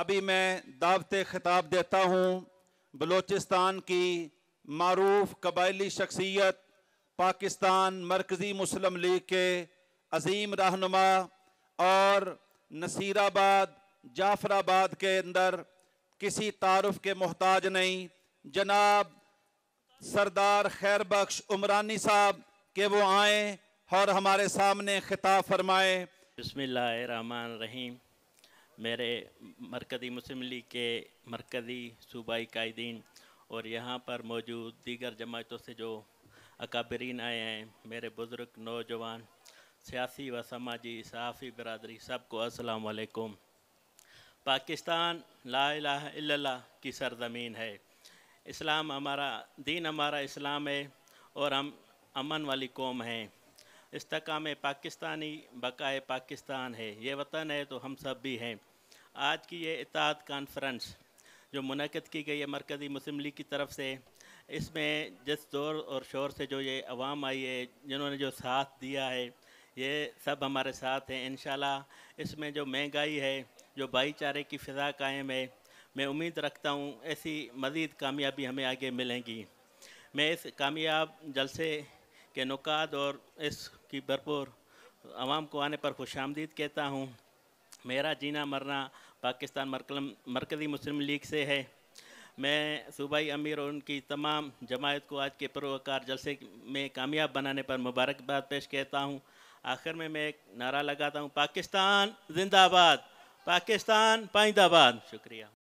अभी मैं दावत खिताब देता हूँ बलूचिस्तान की मरूफ कबायली शख्सियत पाकिस्तान मरकज़ी मुस्लिम लीग के अजीम रहनुमा और नसीराबाद जाफराबाद के अंदर किसी तारफ़ के मोहताज नहीं जनाब सरदार खैर बख्श उमरानी साहब के वो आएँ और हमारे सामने खिताब फरमाएँ बसमिल्लर रहीम मेरे मरकज़ी मुस्लिम लीग के मरकज़ी सूबाई कायदीन और यहाँ पर मौजूद दीगर जमातों से जो अकाबरीन आए हैं मेरे बुज़ुर्ग नौजवान सियासी व समाजी सहाफ़ी बरदरी सबको वालेकुम पाकिस्तान ला की सरजमीन है इस्लाम हमारा दीन हमारा इस्लाम है और हम अमन वाली कौम हैं इस्तकाम पाकिस्तानी बकाए पाकिस्तान है ये वतन है तो हम सब भी हैं आज की ये इतात कॉन्फ्रेंस जो मुनद की गई है मरकज़ी मुस्लिम लीग की तरफ से इसमें जिस दौर और शोर से जो ये अवाम आई है जिन्होंने जो साथ दिया है ये सब हमारे साथ हैं इन इसमें जो महंगाई है जो भाईचारे की फ़िज़ा कायम है मैं उम्मीद रखता हूँ ऐसी मज़ीद कामयाबी हमें आगे मिलेंगी मैं इस कामयाब जलसे के नुकात और इसकी भरपूर आवाम को आने पर खुश कहता हूँ मेरा जीना मरना पाकिस्तान मरकलम मरकज़ी मुस्लिम लीग से है मैं सूबाई अमीर और उनकी तमाम जमायत को आज के परोकार जलसे में कामयाब बनाने पर मुबारकबाद पेश कहता हूँ आखिर में मैं एक नारा लगाता हूँ पाकिस्तान जिंदाबाद पाकिस्तान पाइंदाबाद शुक्रिया